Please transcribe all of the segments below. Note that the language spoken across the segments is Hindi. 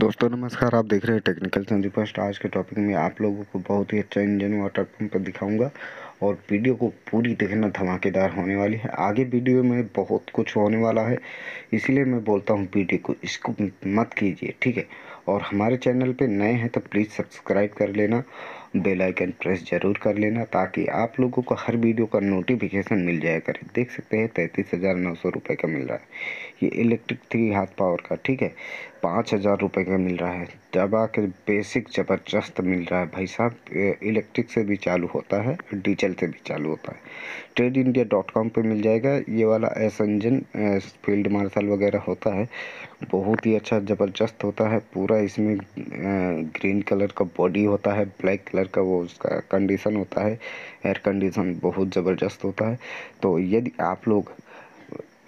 दोस्तों नमस्कार आप देख रहे हैं टेक्निकल संजू फर्स्ट आज के टॉपिक में आप लोगों को बहुत ही अच्छा इंजन वाटर पंप दिखाऊंगा और वीडियो को पूरी देखना धमाकेदार होने वाली है आगे वीडियो में बहुत कुछ होने वाला है इसीलिए मैं बोलता हूँ वीडियो को इसको मत कीजिए ठीक है और हमारे चैनल पर नए हैं तो प्लीज़ सब्सक्राइब कर लेना बेलाइकन प्रेस जरूर कर लेना ताकि आप लोगों को हर वीडियो का नोटिफिकेशन मिल जाया करे देख सकते हैं तैंतीस हज़ार नौ सौ रुपये का मिल रहा है ये इलेक्ट्रिक थ्री हाथ पावर का ठीक है पाँच हज़ार रुपये का मिल रहा है दबा के बेसिक ज़बरदस्त मिल रहा है भाई साहब इलेक्ट्रिक से भी चालू होता है डीजल से भी चालू होता है ट्रेड इंडिया डॉट कॉम पर मिल जाएगा ये वाला एस इंजन फील्ड मार्शल वगैरह होता है बहुत ही अच्छा ज़बरदस्त होता है पूरा इसमें ग्रीन कलर का बॉडी होता है ब्लैक कलर का वो उसका कंडीशन होता है एयर कंडीशन बहुत ज़बरदस्त होता है तो यदि आप लोग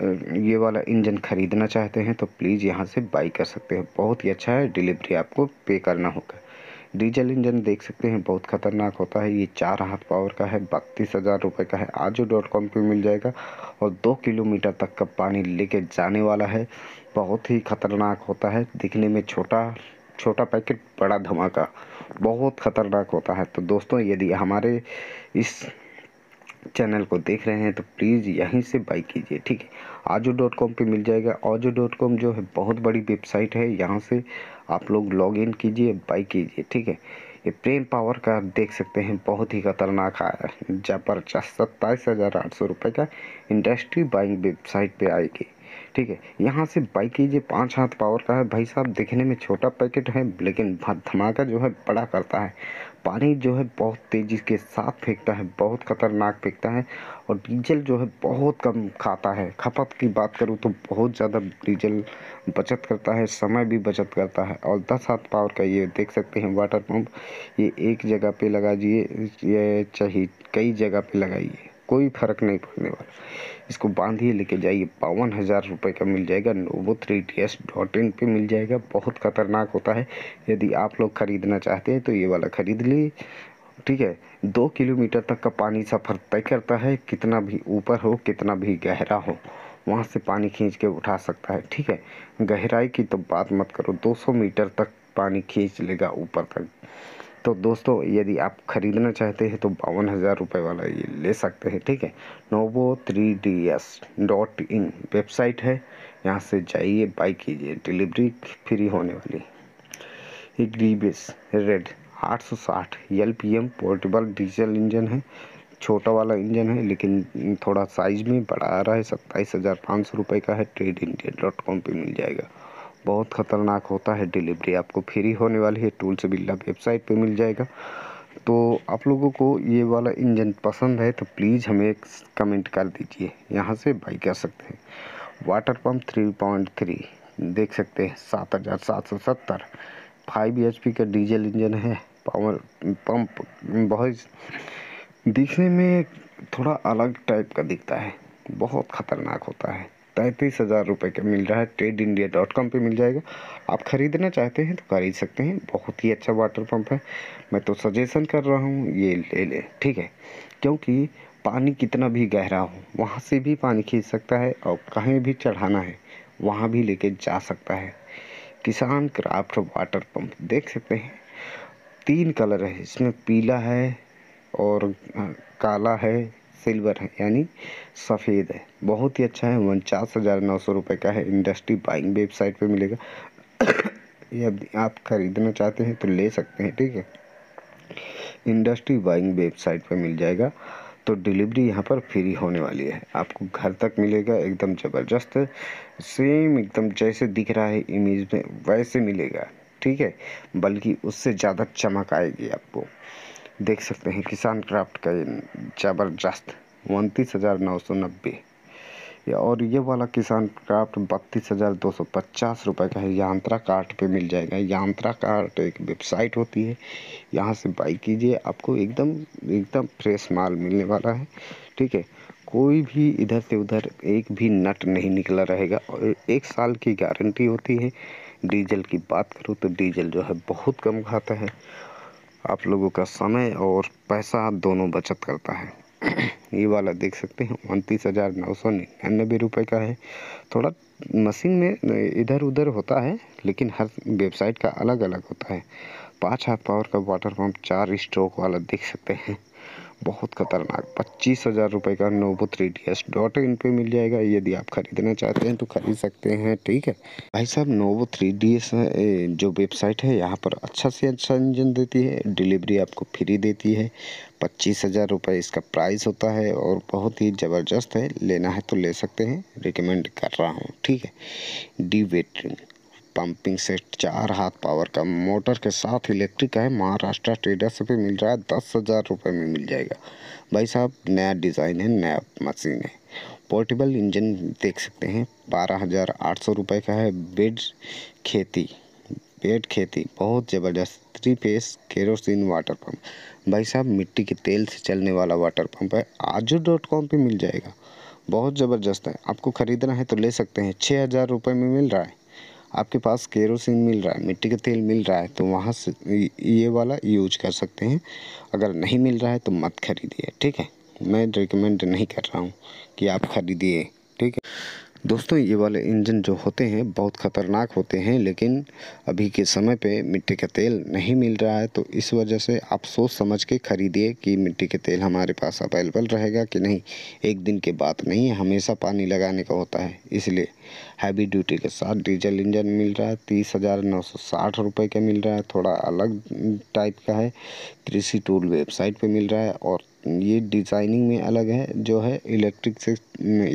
ये वाला इंजन ख़रीदना चाहते हैं तो प्लीज़ यहाँ से बाई कर सकते हैं बहुत ही अच्छा है डिलीवरी आपको पे करना होगा डीजल इंजन देख सकते हैं बहुत ख़तरनाक होता है ये चार हाथ पावर का है बत्तीस हज़ार रुपये का है आजू डॉट कॉम पर मिल जाएगा और दो किलोमीटर तक का पानी लेके जाने वाला है बहुत ही ख़तरनाक होता है दिखने में छोटा छोटा पैकेट बड़ा धमाका बहुत ख़तरनाक होता है तो दोस्तों यदि हमारे इस चैनल को देख रहे हैं तो प्लीज़ यहीं से बाई कीजिए ठीक है आजो डॉट कॉम पर मिल जाएगा आजो डॉट कॉम जो है बहुत बड़ी वेबसाइट है यहाँ से आप लोग लॉग इन कीजिए बाई कीजिए ठीक है ये प्रेम पावर का देख सकते हैं बहुत ही खतरनाक जबरदस्त सत्ताईस हज़ार आठ सौ रुपये का इंडस्ट्री बाइंग वेबसाइट पे आएगी ठीक है यहाँ से बाइक की जो पाँच हाथ पावर का है भाई साहब देखने में छोटा पैकेट है लेकिन धमाका जो है बड़ा करता है पानी जो है बहुत तेज़ी के साथ फेंकता है बहुत खतरनाक फेंकता है और डीजल जो है बहुत कम खाता है खपत की बात करूँ तो बहुत ज़्यादा डीजल बचत करता है समय भी बचत करता है और दस हाथ पावर का ये देख सकते हैं वाटर पम्प ये एक जगह पर लगा दिए ये चाहिए कई जगह पर लगाइए कोई फर्क नहीं पड़ने वाला इसको बांधिए लेके जाइए बावन हज़ार रुपये का मिल जाएगा Novo three T S dot in पर मिल जाएगा बहुत खतरनाक होता है यदि आप लोग ख़रीदना चाहते हैं तो ये वाला ख़रीद लिए ठीक है दो किलोमीटर तक का पानी सफ़र तय करता है कितना भी ऊपर हो कितना भी गहरा हो वहाँ से पानी खींच के उठा सकता है ठीक है गहराई की तो बात मत करो 200 मीटर तक पानी खींच लेगा ऊपर तक तो दोस्तों यदि आप ख़रीदना चाहते हैं तो बावन हज़ार रुपये वाला ये ले सकते हैं ठीक है Novo three D S dot in website है यहाँ से जाइए बाई कीजिए डिलीवरी फ्री होने वाली एस रेड आठ सौ साठ L P M portable diesel engine है छोटा वाला इंजन है लेकिन थोड़ा साइज़ में बड़ा आ रहा है सत्ताईस हज़ार पाँच सौ रुपये का है ट्रेड इंडिया डॉट कॉम पर मिल जाएगा बहुत ख़तरनाक होता है डिलीवरी आपको फ्री होने वाली है टूल्स बिल्ला वेबसाइट पे मिल जाएगा तो आप लोगों को ये वाला इंजन पसंद है तो प्लीज़ हमें एक कमेंट कर दीजिए यहाँ से बाई कर सकते हैं water pump three point three देख सकते हैं सात हज़ार सात सौ सत्तर फाइव एच पी का डीजल इंजन है पावर पंप बहुत दिखने में थोड़ा अलग टाइप का दिखता है बहुत ख़तरनाक होता है पैंतीस हज़ार रुपये का मिल रहा है ट्रेड इंडिया डॉट कॉम पर मिल जाएगा आप ख़रीदना चाहते हैं तो खरीद सकते हैं बहुत ही अच्छा वाटर पंप है मैं तो सजेशन कर रहा हूँ ये ले लें ठीक है क्योंकि पानी कितना भी गहरा हो वहाँ से भी पानी खींच सकता है और कहीं भी चढ़ाना है वहाँ भी लेके जा सकता है किसान क्राफ्ट वाटर पंप देख सकते हैं तीन कलर है इसमें पीला है और काला है सिल्वर है यानी सफ़ेद है बहुत ही अच्छा है उनचास हज़ार नौ सौ रुपये का है इंडस्ट्री बाइंग वेबसाइट पे मिलेगा यदि आप ख़रीदना चाहते हैं तो ले सकते हैं ठीक है इंडस्ट्री बाइंग वेबसाइट पे मिल जाएगा तो डिलीवरी यहाँ पर फ्री होने वाली है आपको घर तक मिलेगा एकदम ज़बरदस्त सेम एकदम जैसे दिख रहा है इमेज में वैसे मिलेगा ठीक है बल्कि उससे ज़्यादा चमक आएगी आपको देख सकते हैं किसान क्राफ्ट का ज़बरदस्त उनतीस हज़ार नौ सौ नब्बे और ये वाला किसान क्राफ्ट बत्तीस हज़ार दो सौ पचास रुपये का है यांत्रा कार्ट पे मिल जाएगा यांत्रा कार्ट एक वेबसाइट होती है यहाँ से बाई कीजिए आपको एकदम एकदम फ्रेश माल मिलने वाला है ठीक है कोई भी इधर से उधर एक भी नट नहीं निकला रहेगा और एक साल की गारंटी होती है डीजल की बात करूँ तो डीजल जो है बहुत कम खाता है आप लोगों का समय और पैसा दोनों बचत करता है ये वाला देख सकते हैं उनतीस हज़ार नौ सौ निन्यानबे रुपये का है थोड़ा मशीन में इधर उधर होता है लेकिन हर वेबसाइट का अलग अलग होता है पाँच हाथ पावर का वाटर पम्प चार स्ट्रोक वाला देख सकते हैं बहुत खतरनाक पच्चीस हज़ार रुपये का Novo three D S dot in पर मिल जाएगा यदि आप ख़रीदना चाहते हैं तो ख़रीद सकते हैं ठीक है भाई साहब नोवो थ्री डी एस जो वेबसाइट है यहाँ पर अच्छा से अच्छा इंजन देती है डिलीवरी आपको फ्री देती है पच्चीस हज़ार रुपये इसका प्राइस होता है और बहुत ही ज़बरदस्त है लेना है तो ले सकते हैं रिकमेंड कर रहा हूँ ठीक है डी वेटरिंग पंपिंग सेट चार हाथ पावर का मोटर के साथ इलेक्ट्रिक है महाराष्ट्र ट्रेडर से भी मिल रहा है दस हज़ार रुपये में मिल जाएगा भाई साहब नया डिज़ाइन है नया मशीन है पोर्टेबल इंजन देख सकते हैं बारह हज़ार आठ सौ रुपये का है बेड खेती बेड खेती बहुत ज़बरदस्त three phase kerosene water pump भाई साहब मिट्टी के तेल से चलने वाला वाटर पंप है आजू डॉट कॉम पर मिल जाएगा बहुत ज़बरदस्त है आपको ख़रीदना है तो ले सकते हैं छः हज़ार रुपये में मिल रहा है आपके पास केरोसिन मिल रहा है मिट्टी का तेल मिल रहा है तो वहाँ से ये वाला यूज कर सकते हैं अगर नहीं मिल रहा है तो मत खरीदिए ठीक है मैं रिकमेंड नहीं कर रहा हूँ कि आप खरीदिए ठीक है दोस्तों ये वाले इंजन जो होते हैं बहुत ख़तरनाक होते हैं लेकिन अभी के समय पे मिट्टी का तेल नहीं मिल रहा है तो इस वजह से आप सोच समझ के ख़रीदिए कि मिट्टी का तेल हमारे पास अवेलेबल रहेगा कि नहीं एक दिन के बाद नहीं हमेशा पानी लगाने का होता है इसलिए हैवी ड्यूटी के साथ डीजल इंजन मिल रहा है तीस हज़ार नौ सौ साठ रुपये का मिल रहा है थोड़ा अलग टाइप का है कृषि टूल वेबसाइट पे मिल रहा है और ये डिज़ाइनिंग में अलग है जो है इलेक्ट्रिक से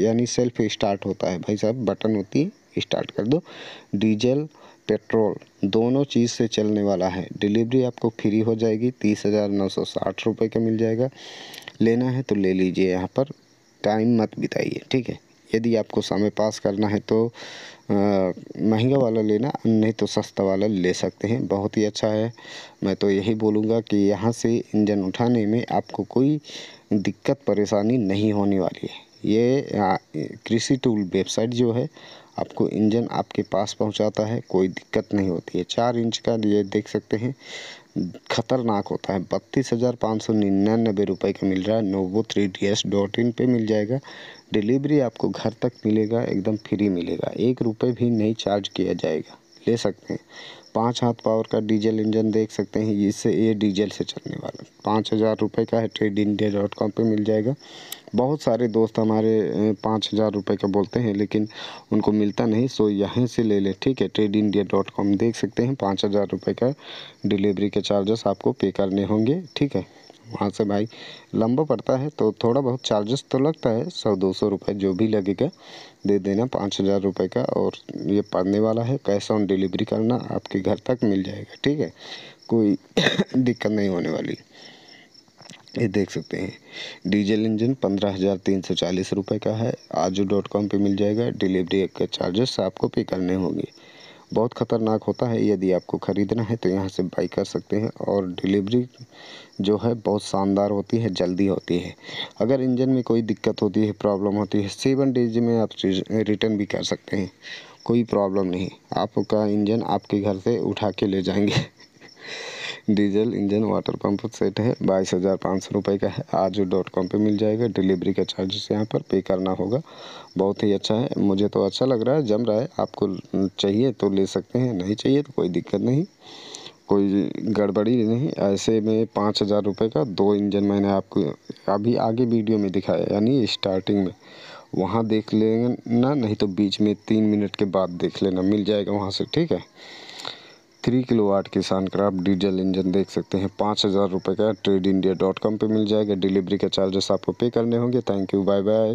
यानी सेल्फ स्टार्ट होता है भाई साहब बटन होती है स्टार्ट कर दो डीजल पेट्रोल दोनों चीज़ से चलने वाला है डिलीवरी आपको फ्री हो जाएगी तीस हज़ार नौ सौ साठ रुपये का मिल जाएगा लेना है तो ले लीजिए यहाँ पर टाइम मत बिताइए ठीक है यदि आपको समय पास करना है तो महंगा वाला लेना नहीं तो सस्ता वाला ले सकते हैं बहुत ही अच्छा है मैं तो यही बोलूँगा कि यहाँ से इंजन उठाने में आपको कोई दिक्कत परेशानी नहीं होने वाली है ये कृषि टूल वेबसाइट जो है आपको इंजन आपके पास पहुंचाता है कोई दिक्कत नहीं होती है चार इंच का ये देख सकते हैं खतरनाक होता है बत्तीस हज़ार पाँच सौ निन्यानबे रुपये का मिल रहा है Novo three D S dot in पर मिल जाएगा डिलीवरी आपको घर तक मिलेगा एकदम फ्री मिलेगा एक रुपये भी नहीं चार्ज किया जाएगा ले सकते हैं पाँच हाथ पावर का डीजल इंजन देख सकते हैं इससे ये डीजल से चलने वाला पाँच हज़ार रुपये का है ट्रेड इंडिया डॉट कॉम पर मिल जाएगा बहुत सारे दोस्त हमारे पाँच हज़ार रुपये का बोलते हैं लेकिन उनको मिलता नहीं सो यहीं से ले लें ठीक है ट्रेड इंडिया डॉट कॉम देख सकते हैं पाँच हज़ार रुपये का डिलीवरी के चार्जेस आपको पे करने होंगे ठीक है वहाँ से भाई लंबा पड़ता है तो थोड़ा बहुत चार्जेस तो लगता है सौ दो सौ रुपये जो भी लगेगा दे देना पाँच हज़ार रुपये का और ये पड़ने वाला है कैश ऑन डिलीवरी करना आपके घर तक मिल जाएगा ठीक है कोई दिक्कत नहीं होने वाली ये देख सकते हैं डीजल इंजन पंद्रह हज़ार तीन सौ चालीस रुपये का है आजू डॉट कॉम पर मिल जाएगा डिलीवरी का चार्जेस आपको पे करने होंगे बहुत ख़तरनाक होता है यदि आपको ख़रीदना है तो यहाँ से बाई कर सकते हैं और डिलीवरी जो है बहुत शानदार होती है जल्दी होती है अगर इंजन में कोई दिक्कत होती है प्रॉब्लम होती है सेवन डेज में आप रिटर्न भी कर सकते हैं कोई प्रॉब्लम नहीं आपका इंजन आपके घर से उठा के ले जाएंगे diesel engine water pump set है बाईस हज़ार पाँच सौ रुपये का है आज डॉट कॉम पर मिल जाएगा डिलीवरी का चार्जेस यहाँ पर पे करना होगा बहुत ही अच्छा है मुझे तो अच्छा लग रहा है जम रहा है आपको चाहिए तो ले सकते हैं नहीं चाहिए तो कोई दिक्कत नहीं कोई गड़बड़ी नहीं ऐसे में पाँच हज़ार रुपये का दो इंजन मैंने आपको अभी आगे वीडियो में दिखाया यानी स्टार्टिंग में वहाँ देख लेना नहीं तो बीच में तीन मिनट के बाद देख लेना मिल जाएगा वहाँ से ठीक है थ्री किलो वाट किसान क्राफ्ट डीजल इंजन देख सकते हैं पाँच हज़ार रुपये का ट्रेड इंडिया डॉट कॉम पर मिल जाएगा डिलीवरी का चार्जेस आपको पे करने होंगे थैंक यू बाय बाय